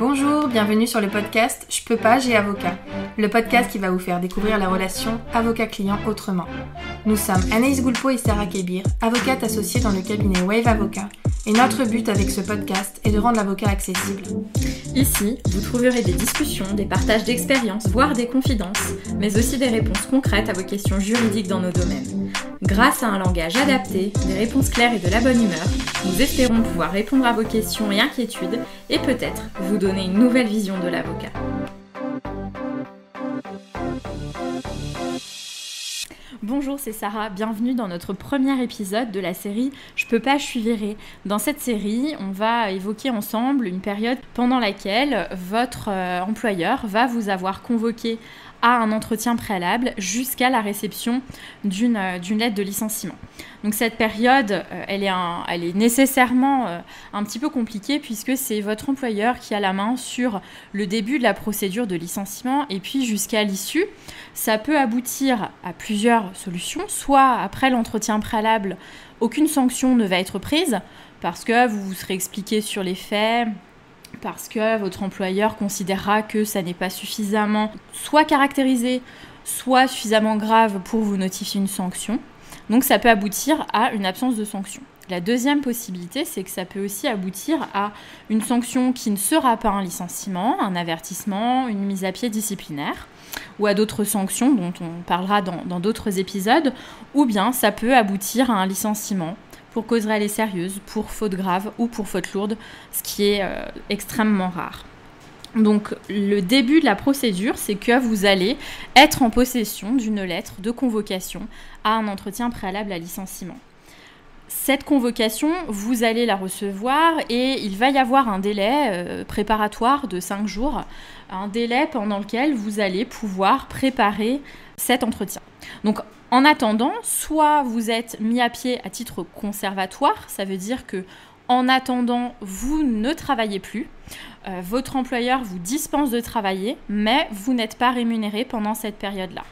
Bonjour, bienvenue sur le podcast Je peux pas, j'ai avocat. Le podcast qui va vous faire découvrir la relation avocat-client autrement. Nous sommes Anaïs Goulpeau et Sarah Kebir, avocates associées dans le cabinet Wave Avocat. Et notre but avec ce podcast est de rendre l'avocat accessible. Ici, vous trouverez des discussions, des partages d'expériences, voire des confidences, mais aussi des réponses concrètes à vos questions juridiques dans nos domaines. Grâce à un langage adapté, des réponses claires et de la bonne humeur, nous espérons pouvoir répondre à vos questions et inquiétudes et peut-être vous donner une nouvelle vision de l'avocat. Bonjour, c'est Sarah. Bienvenue dans notre premier épisode de la série Je peux pas, je suis virée. Dans cette série, on va évoquer ensemble une période pendant laquelle votre euh, employeur va vous avoir convoqué un entretien préalable jusqu'à la réception d'une euh, lettre de licenciement. Donc cette période, euh, elle, est, elle est nécessairement euh, un petit peu compliquée puisque c'est votre employeur qui a la main sur le début de la procédure de licenciement et puis jusqu'à l'issue. Ça peut aboutir à plusieurs solutions, soit après l'entretien préalable, aucune sanction ne va être prise parce que vous vous serez expliqué sur les faits, parce que votre employeur considérera que ça n'est pas suffisamment soit caractérisé, soit suffisamment grave pour vous notifier une sanction. Donc ça peut aboutir à une absence de sanction. La deuxième possibilité, c'est que ça peut aussi aboutir à une sanction qui ne sera pas un licenciement, un avertissement, une mise à pied disciplinaire, ou à d'autres sanctions dont on parlera dans d'autres épisodes, ou bien ça peut aboutir à un licenciement, pour cause réelle et sérieuse, pour faute grave ou pour faute lourde, ce qui est euh, extrêmement rare. Donc le début de la procédure, c'est que vous allez être en possession d'une lettre de convocation à un entretien préalable à licenciement. Cette convocation, vous allez la recevoir et il va y avoir un délai euh, préparatoire de 5 jours, un délai pendant lequel vous allez pouvoir préparer cet entretien. Donc en attendant, soit vous êtes mis à pied à titre conservatoire, ça veut dire que en attendant, vous ne travaillez plus, euh, votre employeur vous dispense de travailler, mais vous n'êtes pas rémunéré pendant cette période-là.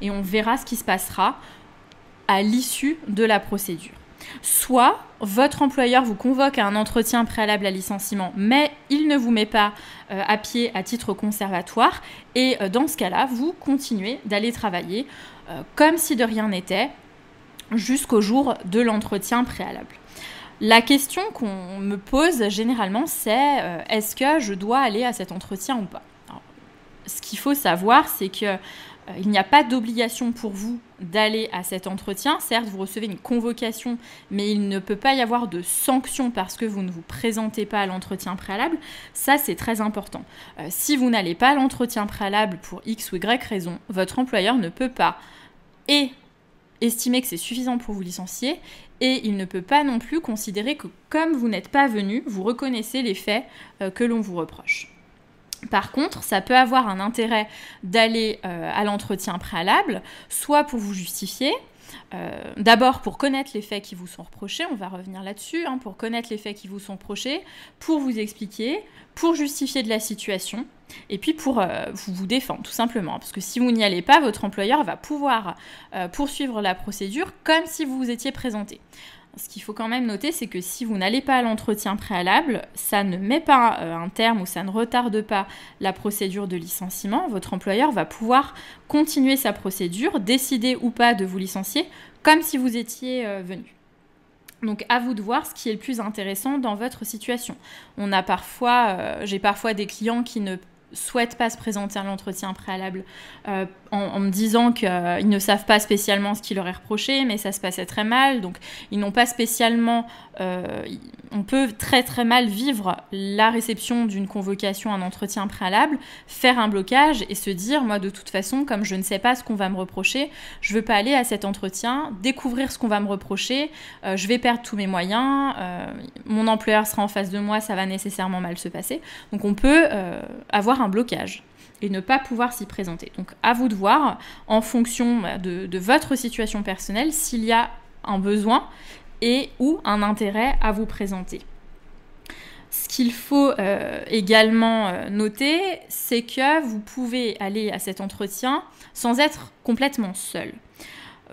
Et on verra ce qui se passera à l'issue de la procédure. Soit votre employeur vous convoque à un entretien préalable à licenciement, mais il ne vous met pas euh, à pied à titre conservatoire, et euh, dans ce cas-là, vous continuez d'aller travailler euh, comme si de rien n'était, jusqu'au jour de l'entretien préalable. La question qu'on me pose généralement, c'est euh, est-ce que je dois aller à cet entretien ou pas Ce qu'il faut savoir, c'est que euh, il n'y a pas d'obligation pour vous d'aller à cet entretien. Certes, vous recevez une convocation, mais il ne peut pas y avoir de sanction parce que vous ne vous présentez pas à l'entretien préalable. Ça, c'est très important. si vous n'allez pas à l'entretien préalable pour X ou Y raison, votre employeur ne peut pas et estimer que c'est suffisant pour vous licencier, et il ne peut pas non plus considérer que comme vous n'êtes pas venu, vous reconnaissez les faits euh, que l'on vous reproche. Par contre, ça peut avoir un intérêt d'aller euh, à l'entretien préalable, soit pour vous justifier, euh, d'abord, pour connaître les faits qui vous sont reprochés, on va revenir là-dessus, hein, pour connaître les faits qui vous sont reprochés, pour vous expliquer, pour justifier de la situation, et puis pour euh, vous, vous défendre, tout simplement. Parce que si vous n'y allez pas, votre employeur va pouvoir euh, poursuivre la procédure comme si vous vous étiez présenté ce qu'il faut quand même noter, c'est que si vous n'allez pas à l'entretien préalable, ça ne met pas euh, un terme ou ça ne retarde pas la procédure de licenciement. Votre employeur va pouvoir continuer sa procédure, décider ou pas de vous licencier, comme si vous étiez euh, venu. Donc à vous de voir ce qui est le plus intéressant dans votre situation. On a parfois, euh, j'ai parfois des clients qui ne souhaitent pas se présenter à l'entretien préalable euh, en, me disant qu'ils euh, ne savent pas spécialement ce qui leur est reproché, mais ça se passait très mal. Donc, ils n'ont pas spécialement. Euh, on peut très très mal vivre la réception d'une convocation à un entretien préalable, faire un blocage et se dire moi, de toute façon, comme je ne sais pas ce qu'on va me reprocher, je veux pas aller à cet entretien, découvrir ce qu'on va me reprocher, je vais perdre tous mes moyens, mon employeur sera en face de moi, ça va nécessairement mal se passer. Donc, on peut avoir blocage et ne pas pouvoir s'y présenter. Donc à vous de voir, en fonction bah, de, votre situation personnelle, s'il y a un besoin et ou un intérêt à vous présenter. Ce qu'il faut euh, également euh, noter, c'est que vous pouvez aller à cet entretien sans être complètement seul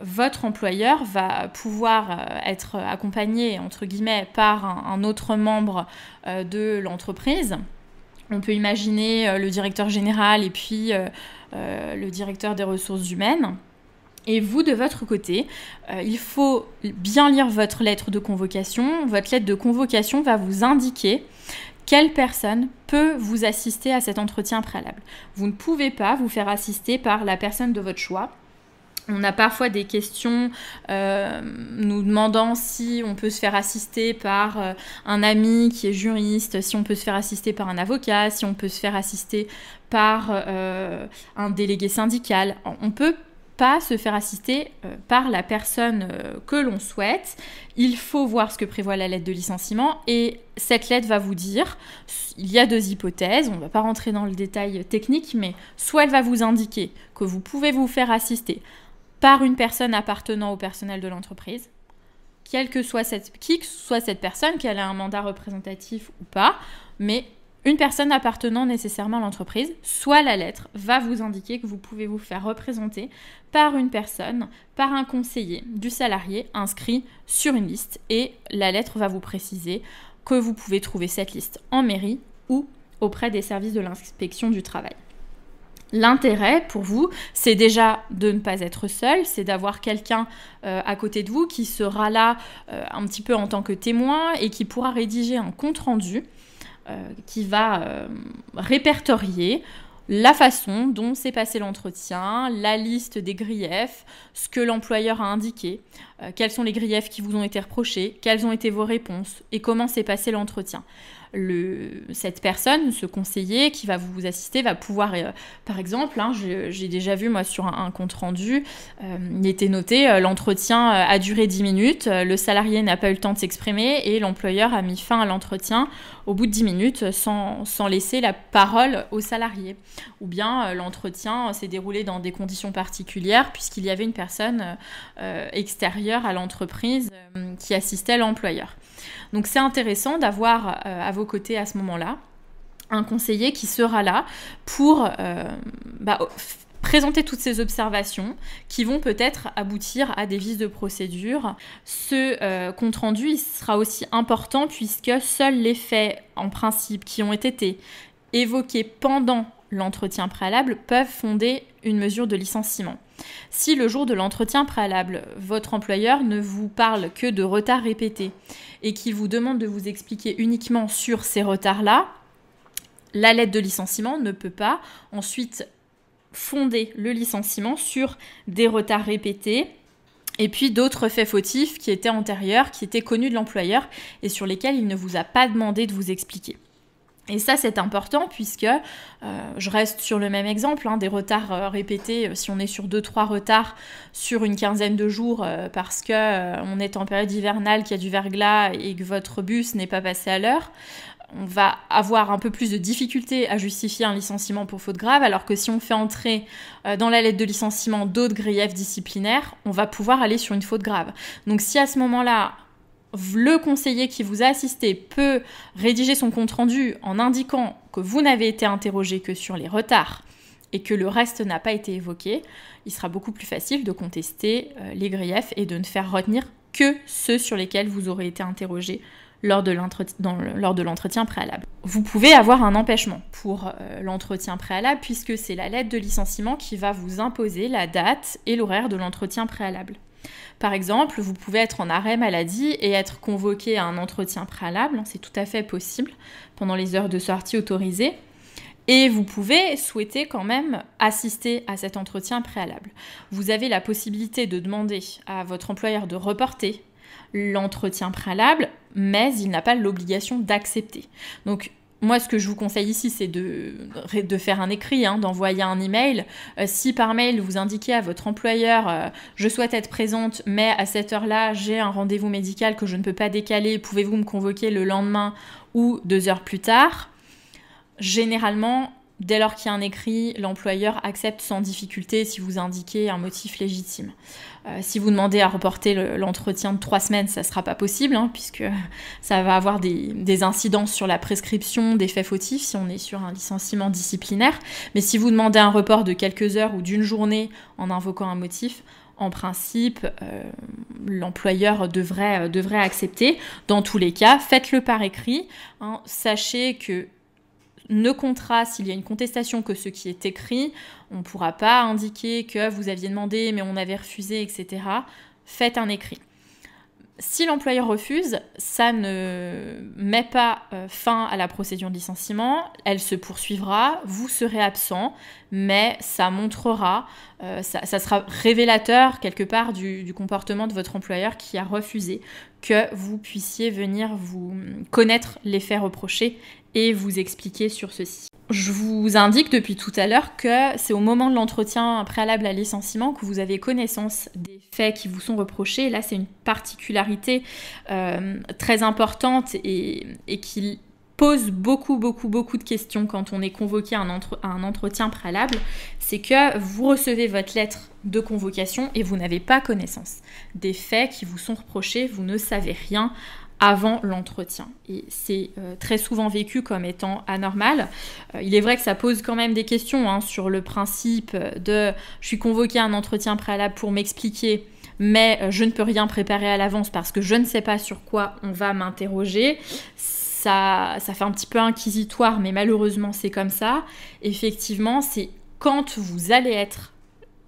votre employeur va pouvoir euh, être accompagné, entre guillemets, par un, autre membre de l'entreprise on peut imaginer euh, le directeur général et puis euh, euh, le directeur des ressources humaines. Et vous, de votre côté, il faut bien lire votre lettre de convocation. Votre lettre de convocation va vous indiquer quelle personne peut vous assister à cet entretien préalable. Vous ne pouvez pas vous faire assister par la personne de votre choix. On a parfois des questions euh, nous demandant si on peut se faire assister par euh, un ami qui est juriste, si on peut se faire assister par un avocat, si on peut se faire assister par euh, un délégué syndical. On ne peut pas se faire assister par la personne que l'on souhaite. Il faut voir ce que prévoit la lettre de licenciement et cette lettre va vous dire, il y a deux hypothèses, on ne va pas rentrer dans le détail technique, mais soit elle va vous indiquer que vous pouvez vous faire assister par une personne appartenant au personnel de l'entreprise, quelle que soit cette, qui soit cette personne, qu'elle ait un mandat représentatif ou pas, mais une personne appartenant nécessairement à l'entreprise, soit la lettre va vous indiquer que vous pouvez vous faire représenter par une personne, par un conseiller du salarié inscrit sur une liste, et la lettre va vous préciser que vous pouvez trouver cette liste en mairie ou auprès des services de l'inspection du travail. L'intérêt pour vous, c'est déjà de ne pas être seul, c'est d'avoir quelqu'un euh, à côté de vous qui sera là euh, un petit peu en tant que témoin et qui pourra rédiger un compte-rendu euh, qui va répertorier la façon dont s'est passé l'entretien, la liste des griefs, ce que l'employeur a indiqué, quels sont les griefs qui vous ont été reprochés, quelles ont été vos réponses et comment s'est passé l'entretien le, cette personne, ce conseiller qui va vous assister, va pouvoir, euh, par exemple, hein, j'ai déjà vu moi sur un, compte rendu, euh, il était noté euh, l'entretien a duré 10 minutes, le salarié n'a pas eu le temps de s'exprimer et l'employeur a mis fin à l'entretien au bout de 10 minutes sans, sans laisser la parole au salarié. Ou bien l'entretien s'est déroulé dans des conditions particulières puisqu'il y avait une personne extérieure à l'entreprise qui assistait l'employeur. Donc c'est intéressant d'avoir côtés à ce moment-là, un conseiller qui sera là pour euh, bah, présenter toutes ces observations qui vont peut-être aboutir à des vices de procédure. Ce euh, compte-rendu, sera aussi important puisque seuls les faits, en principe, qui ont été évoqués pendant l'entretien préalable peuvent fonder une mesure de licenciement. Si le jour de l'entretien préalable, votre employeur ne vous parle que de retards répétés et qu'il vous demande de vous expliquer uniquement sur ces retards-là, la lettre de licenciement ne peut pas ensuite fonder le licenciement sur des retards répétés et puis d'autres faits fautifs qui étaient antérieurs, qui étaient connus de l'employeur et sur lesquels il ne vous a pas demandé de vous expliquer. Et ça, c'est important puisque euh, je reste sur le même exemple, hein, des retards euh, répétés. Euh, si on est sur 2-3 retards sur une quinzaine de jours parce que on est en période hivernale, qu'il y a du verglas et que votre bus n'est pas passé à l'heure, on va avoir un peu plus de difficulté à justifier un licenciement pour faute grave, alors que si on fait entrer dans la lettre de licenciement d'autres griefs disciplinaires, on va pouvoir aller sur une faute grave. Donc si à ce moment-là, le conseiller qui vous a assisté peut rédiger son compte-rendu en indiquant que vous n'avez été interrogé que sur les retards et que le reste n'a pas été évoqué, il sera beaucoup plus facile de contester euh, les griefs et de ne faire retenir que ceux sur lesquels vous aurez été interrogé lors de l'entretien préalable. Vous pouvez avoir un empêchement pour euh, l'entretien préalable puisque c'est la lettre de licenciement qui va vous imposer la date et l'horaire de l'entretien préalable. Par exemple, vous pouvez être en arrêt maladie et être convoqué à un entretien préalable, c'est tout à fait possible, pendant les heures de sortie autorisées. Et vous pouvez souhaiter quand même assister à cet entretien préalable. Vous avez la possibilité de demander à votre employeur de reporter l'entretien préalable, mais il n'a pas l'obligation d'accepter. Donc moi, ce que je vous conseille ici, c'est de, de, faire un écrit, hein, d'envoyer un email. Euh, si par mail vous indiquez à votre employeur euh, je souhaite être présente, mais à cette heure-là, j'ai un rendez-vous médical que je ne peux pas décaler, pouvez-vous me convoquer le lendemain ou deux heures plus tard Généralement, Dès lors qu'il y a un écrit, l'employeur accepte sans difficulté si vous indiquez un motif légitime. Euh, si vous demandez à reporter l'entretien de trois semaines, ça ne sera pas possible, hein, puisque ça va avoir des, incidences sur la prescription des faits fautifs si on est sur un licenciement disciplinaire. Mais si vous demandez un report de quelques heures ou d'une journée en invoquant un motif, en principe, euh, l'employeur euh, devrait, accepter. Dans tous les cas, faites-le par écrit. Hein. sachez que ne comptera s'il y a une contestation que ce qui est écrit. On ne pourra pas indiquer que vous aviez demandé mais on avait refusé, etc. Faites un écrit. Si l'employeur refuse, ça ne met pas euh, fin à la procédure de licenciement, elle se poursuivra, vous serez absent, mais ça montrera, euh, ça, sera révélateur quelque part du, comportement de votre employeur qui a refusé que vous puissiez venir vous connaître les faits reprochés et vous expliquer sur ceci. Je vous indique depuis tout à l'heure que c'est au moment de l'entretien préalable à licenciement que vous avez connaissance des faits qui vous sont reprochés. là, c'est une particularité euh, très importante et, qui pose beaucoup, beaucoup, beaucoup de questions quand on est convoqué à un entretien préalable, c'est que vous recevez votre lettre de convocation et vous n'avez pas connaissance des faits qui vous sont reprochés, vous ne savez rien avant l'entretien. Et c'est euh, très souvent vécu comme étant anormal. Euh, il est vrai que ça pose quand même des questions hein, sur le principe de je suis convoqué à un entretien préalable pour m'expliquer, mais euh, je ne peux rien préparer à l'avance parce que je ne sais pas sur quoi on va m'interroger. Ça, ça fait un petit peu inquisitoire, mais malheureusement c'est comme ça. Effectivement, c'est quand vous allez être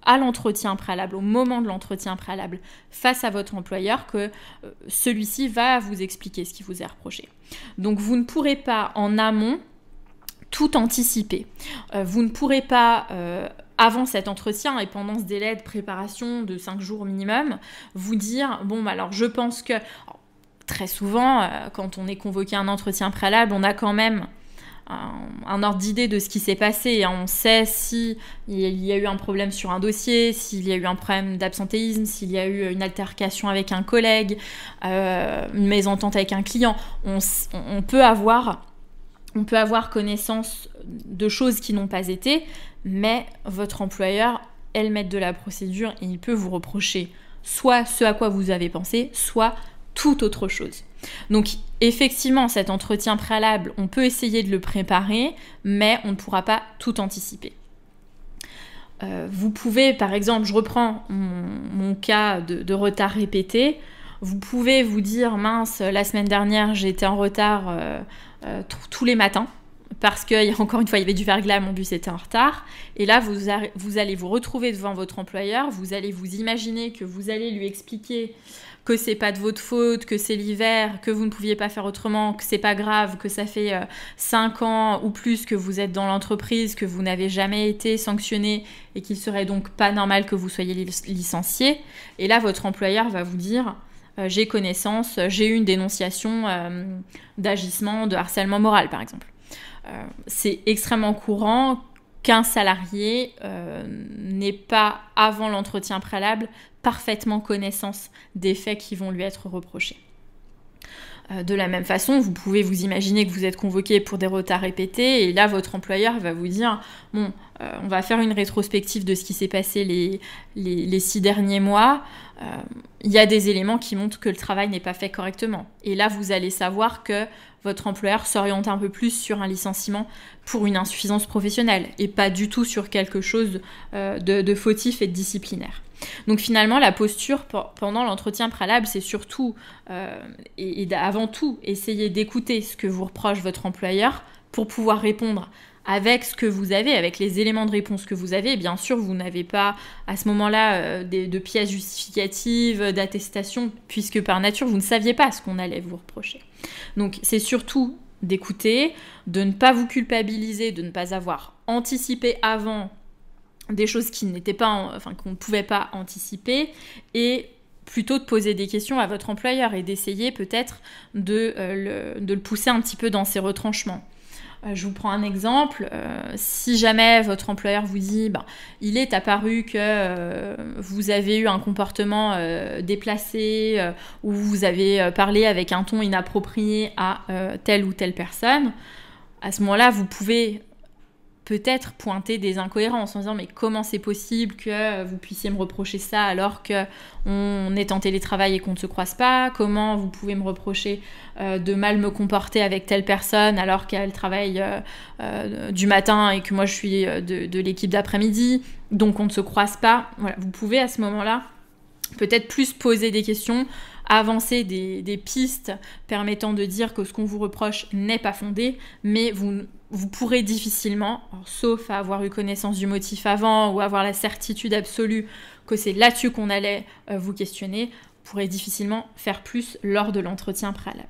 à l'entretien préalable, au moment de l'entretien préalable, face à votre employeur, que euh, celui-ci va vous expliquer ce qui vous est reproché. Donc vous ne pourrez pas en amont tout anticiper. Euh, vous ne pourrez pas, euh, avant cet entretien et pendant ce délai de préparation de 5 jours minimum, vous dire, bon, bah, alors je pense que... très souvent, quand on est convoqué à un entretien préalable, on a quand même un ordre d'idée de ce qui s'est passé. On sait s'il y a eu un problème sur un dossier, s'il y a eu un problème d'absentéisme, s'il y a eu une altercation avec un collègue, euh, une mésentente avec un client. On, peut avoir, connaissance de choses qui n'ont pas été, mais votre employeur elle met de la procédure et il peut vous reprocher soit ce à quoi vous avez pensé, soit toute autre chose. Donc effectivement, cet entretien préalable, on peut essayer de le préparer, mais on ne pourra pas tout anticiper euh, vous pouvez, par exemple, je reprends mon, cas de, retard répété, vous pouvez vous dire, mince, la semaine dernière, j'étais en retard euh, euh, tous les matins, parce que, encore une fois, il y avait du verglas, mon bus était en retard, et là, vous allez vous retrouver devant votre employeur, vous allez vous imaginer que vous allez lui expliquer que c'est pas de votre faute, que c'est l'hiver, que vous ne pouviez pas faire autrement, que c'est pas grave, que ça fait 5 euh, ans ou plus que vous êtes dans l'entreprise, que vous n'avez jamais été sanctionné et qu'il serait donc pas normal que vous soyez licencié. Et là, votre employeur va vous dire euh, j'ai connaissance, j'ai eu une dénonciation euh, d'agissement, de harcèlement moral par exemple. c'est extrêmement courant qu'un salarié euh, n'ait pas, avant l'entretien préalable, parfaitement connaissance des faits qui vont lui être reprochés. Euh, de la même façon, vous pouvez vous imaginer que vous êtes convoqué pour des retards répétés et là, votre employeur va vous dire, bon, euh, on va faire une rétrospective de ce qui s'est passé les, six derniers mois. Euh, il y a des éléments qui montrent que le travail n'est pas fait correctement. Et là, vous allez savoir que votre employeur s'oriente un peu plus sur un licenciement pour une insuffisance professionnelle et pas du tout sur quelque chose de, de fautif et de disciplinaire. Donc finalement, la posture pendant l'entretien préalable, c'est surtout euh, et, avant tout essayer d'écouter ce que vous reproche votre employeur pour pouvoir répondre avec ce que vous avez, avec les éléments de réponse que vous avez. Bien sûr, vous n'avez pas à ce moment-là euh, de pièces justificatives, d'attestation, puisque par nature, vous ne saviez pas ce qu'on allait vous reprocher. Donc c'est surtout d'écouter, de ne pas vous culpabiliser, de ne pas avoir anticipé avant des choses qui n'étaient pas, enfin qu'on ne pouvait pas anticiper, et plutôt de poser des questions à votre employeur et d'essayer peut-être de, euh, le, pousser un petit peu dans ses retranchements. Euh, je vous prends un exemple. Euh, si jamais votre employeur vous dit, bah, il est apparu que vous avez eu un comportement déplacé ou vous avez parlé avec un ton inapproprié à telle ou telle personne, à ce moment-là, vous pouvez peut-être pointer des incohérences en disant mais comment c'est possible que vous puissiez me reprocher ça alors que on est en télétravail et qu'on ne se croise pas comment vous pouvez me reprocher euh, de mal me comporter avec telle personne alors qu'elle travaille euh, euh, du matin et que moi je suis de, l'équipe d'après-midi donc on ne se croise pas vous pouvez à ce moment-là peut-être plus poser des questions avancer des, des pistes permettant de dire que ce qu'on vous reproche n'est pas fondé mais vous vous pourrez difficilement, sauf à avoir eu connaissance du motif avant ou avoir la certitude absolue que c'est là-dessus qu'on allait euh, vous questionner, vous pourrez difficilement faire plus lors de l'entretien préalable.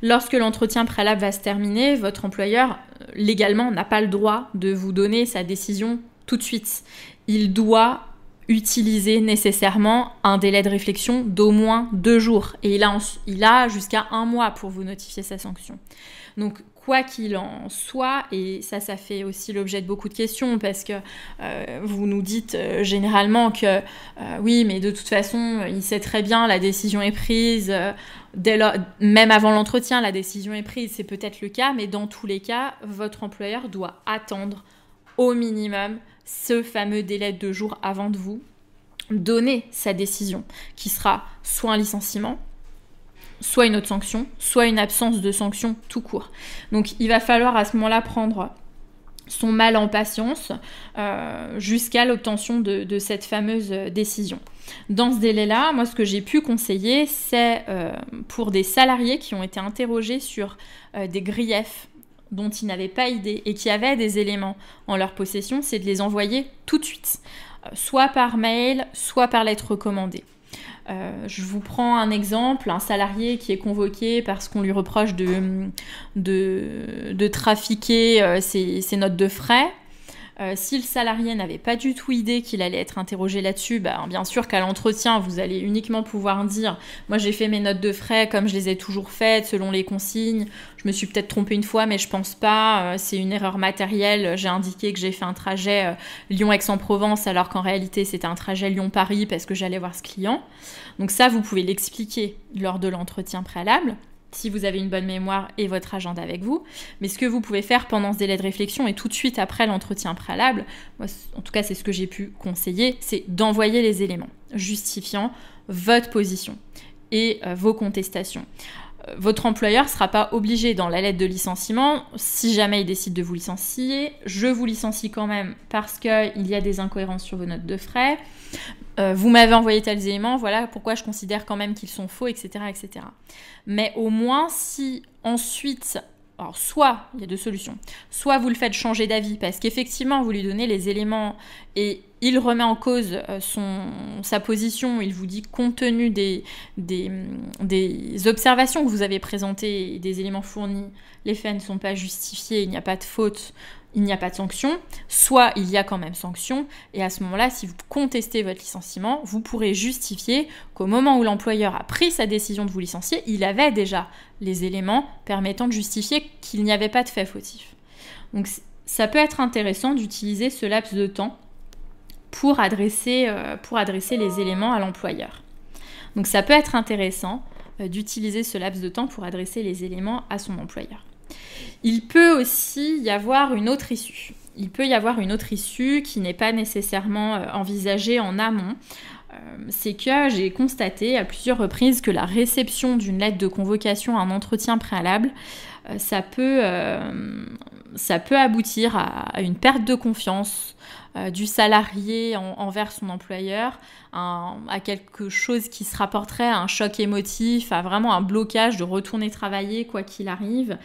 Lorsque l'entretien préalable va se terminer, votre employeur euh, légalement n'a pas le droit de vous donner sa décision tout de suite. Il doit utiliser nécessairement un délai de réflexion d'au moins deux jours. Et il a, il a jusqu'à un mois pour vous notifier sa sanction. Donc quoi qu'il en soit, et ça, ça fait aussi l'objet de beaucoup de questions parce que euh, vous nous dites euh, généralement que euh, oui, mais de toute façon, il sait très bien, la décision est prise. Dès lors, même avant l'entretien, la décision est prise, c'est peut-être le cas, mais dans tous les cas, votre employeur doit attendre au minimum ce fameux délai de deux jours avant de vous donner sa décision, qui sera soit un licenciement, soit une autre sanction, soit une absence de sanction tout court. Donc il va falloir à ce moment-là prendre son mal en patience euh, jusqu'à l'obtention de, cette fameuse décision. Dans ce délai-là, moi ce que j'ai pu conseiller, c'est euh, pour des salariés qui ont été interrogés sur euh, des griefs dont ils n'avaient pas idée et qui avaient des éléments en leur possession, c'est de les envoyer tout de suite, soit par mail, soit par lettre recommandée. Euh, je vous prends un exemple, un salarié qui est convoqué parce qu'on lui reproche de, de, de trafiquer euh, ses, notes de frais. Euh, si le salarié n'avait pas du tout idée qu'il allait être interrogé là-dessus, bah, bien sûr qu'à l'entretien, vous allez uniquement pouvoir dire Moi, j'ai fait mes notes de frais comme je les ai toujours faites, selon les consignes. Je me suis peut-être trompée une fois, mais je pense pas. Euh, c'est une erreur matérielle. J'ai indiqué que j'ai fait un trajet euh, Lyon-Aix-en-Provence, alors qu'en réalité, c'était un trajet Lyon-Paris parce que j'allais voir ce client. Donc, ça, vous pouvez l'expliquer lors de l'entretien préalable si vous avez une bonne mémoire et votre agenda avec vous. Mais ce que vous pouvez faire pendant ce délai de réflexion et tout de suite après l'entretien préalable, moi, en tout cas c'est ce que j'ai pu conseiller, c'est d'envoyer les éléments justifiant votre position et euh, vos contestations votre employeur ne sera pas obligé dans la lettre de licenciement, si jamais il décide de vous licencier, je vous licencie quand même parce qu'il y a des incohérences sur vos notes de frais, euh, vous m'avez envoyé tels éléments, voilà pourquoi je considère quand même qu'ils sont faux, etc., etc. Mais au moins si ensuite alors soit, il y a deux solutions, soit vous le faites changer d'avis parce qu'effectivement vous lui donnez les éléments et il remet en cause euh, son, sa position, il vous dit compte tenu des, des, des, observations que vous avez présentées et des éléments fournis, les faits ne sont pas justifiés, il n'y a pas de faute, il n'y a pas de sanction, soit il y a quand même sanction, et à ce moment-là, si vous contestez votre licenciement, vous pourrez justifier qu'au moment où l'employeur a pris sa décision de vous licencier, il avait déjà les éléments permettant de justifier qu'il n'y avait pas de fait fautif. Donc ça peut être intéressant d'utiliser ce laps de temps pour adresser, euh, pour adresser les éléments à l'employeur. Donc ça peut être intéressant euh, d'utiliser ce laps de temps pour adresser les éléments à son employeur. Il peut aussi y avoir une autre issue. Il peut y avoir une autre issue qui n'est pas nécessairement euh, envisagée en amont. C'est que j'ai constaté à plusieurs reprises que la réception d'une lettre de convocation à un entretien préalable, ça peut ça peut aboutir à, une perte de confiance euh, du salarié envers son employeur, à, quelque chose qui se rapporterait à un choc émotif, à vraiment un blocage de retourner travailler quoi qu'il arrive,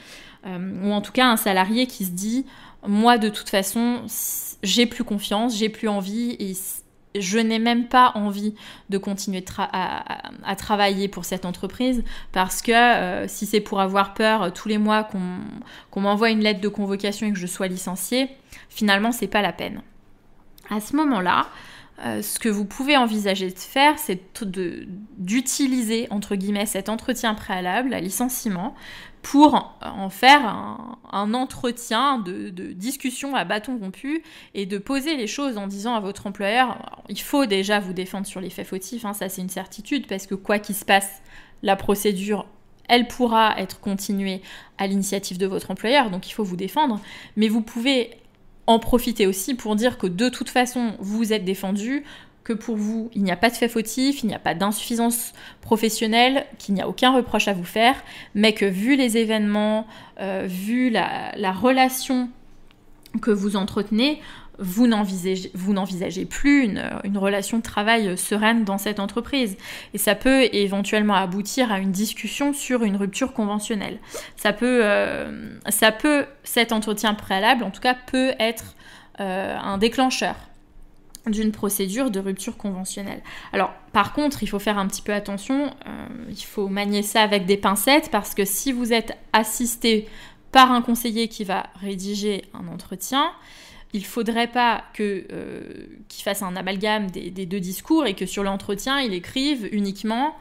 euh, ou en tout cas un salarié qui se dit moi de toute façon j'ai plus confiance, j'ai plus envie et je n'ai même pas envie de continuer à, travailler pour cette entreprise parce que euh, si c'est pour avoir peur euh, tous les mois qu'on m'envoie une lettre de convocation et que je sois licenciée, finalement c'est pas la peine. À ce moment-là, euh, ce que vous pouvez envisager de faire, c'est d'utiliser, entre guillemets, cet entretien préalable à licenciement pour en faire un, entretien de, discussion à bâton rompu et de poser les choses en disant à votre employeur, il faut déjà vous défendre sur les faits fautifs, hein, ça c'est une certitude, parce que quoi qu'il se passe, la procédure elle pourra être continuée à l'initiative de votre employeur, donc il faut vous défendre, mais vous pouvez en profiter aussi pour dire que de toute façon, vous êtes défendu, que pour vous, il n'y a pas de fait fautif, il n'y a pas d'insuffisance professionnelle, qu'il n'y a aucun reproche à vous faire, mais que vu les événements, euh, vu la relation que vous entretenez, vous n'envisagez plus une, relation de travail sereine dans cette entreprise. Et ça peut éventuellement aboutir à une discussion sur une rupture conventionnelle. Ça peut, euh, cet entretien préalable, en tout cas, peut être euh, un déclencheur d'une procédure de rupture conventionnelle. Alors par contre, il faut faire un petit peu attention, euh, il faut manier ça avec des pincettes parce que si vous êtes assisté par un conseiller qui va rédiger un entretien, il faudrait pas que euh, qu'il fasse un amalgame des, deux discours et que sur l'entretien il écrive uniquement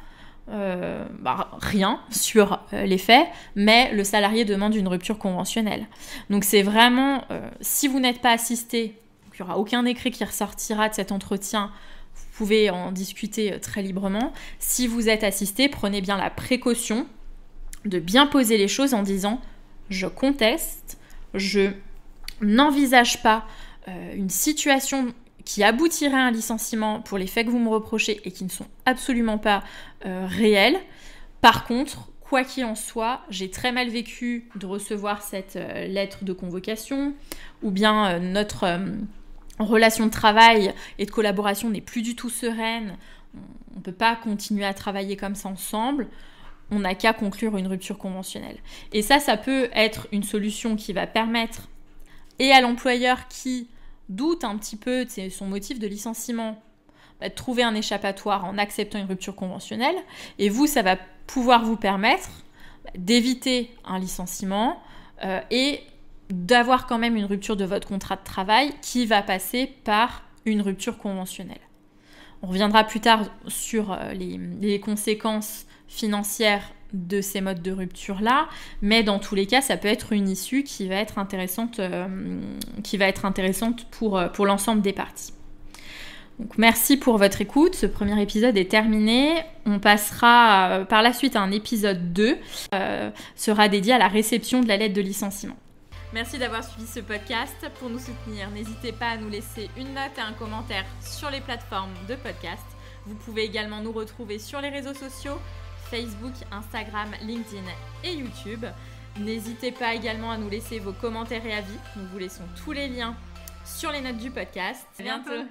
euh, bah, rien sur euh, les faits, mais le salarié demande une rupture conventionnelle. Donc c'est vraiment si vous n'êtes pas assisté, il n'y aura aucun écrit qui ressortira de cet entretien. Vous pouvez en discuter très librement. Si vous êtes assisté, prenez bien la précaution de bien poser les choses en disant je conteste, je n'envisage pas euh, une situation qui aboutirait à un licenciement pour les faits que vous me reprochez et qui ne sont absolument pas euh, réels. Par contre, quoi qu'il en soit, j'ai très mal vécu de recevoir cette euh, lettre de convocation ou bien notre relation de travail et de collaboration n'est plus du tout sereine. On ne peut pas continuer à travailler comme ça ensemble on n'a qu'à conclure une rupture conventionnelle. Et ça, ça peut être une solution qui va permettre et à l'employeur qui doute un petit peu de son motif de licenciement, bah, de trouver un échappatoire en acceptant une rupture conventionnelle. Et vous, ça va pouvoir vous permettre d'éviter un licenciement euh, et d'avoir quand même une rupture de votre contrat de travail qui va passer par une rupture conventionnelle. On reviendra plus tard sur euh, les conséquences financières de ces modes de rupture-là, mais dans tous les cas, ça peut être une issue qui va être intéressante, euh, qui va être intéressante euh, pour, l'ensemble des parties. Donc, merci pour votre écoute, ce premier épisode est terminé. On passera euh, par la suite à un épisode 2, qui sera dédié à la réception de la lettre de licenciement. Merci d'avoir suivi ce podcast. Pour nous soutenir, n'hésitez pas à nous laisser une note et un commentaire sur les plateformes de podcast. Vous pouvez également nous retrouver sur les réseaux sociaux Facebook, Instagram, LinkedIn et YouTube. N'hésitez pas également à nous laisser vos commentaires et avis. Nous vous laissons tous les liens sur les notes du podcast. À bientôt.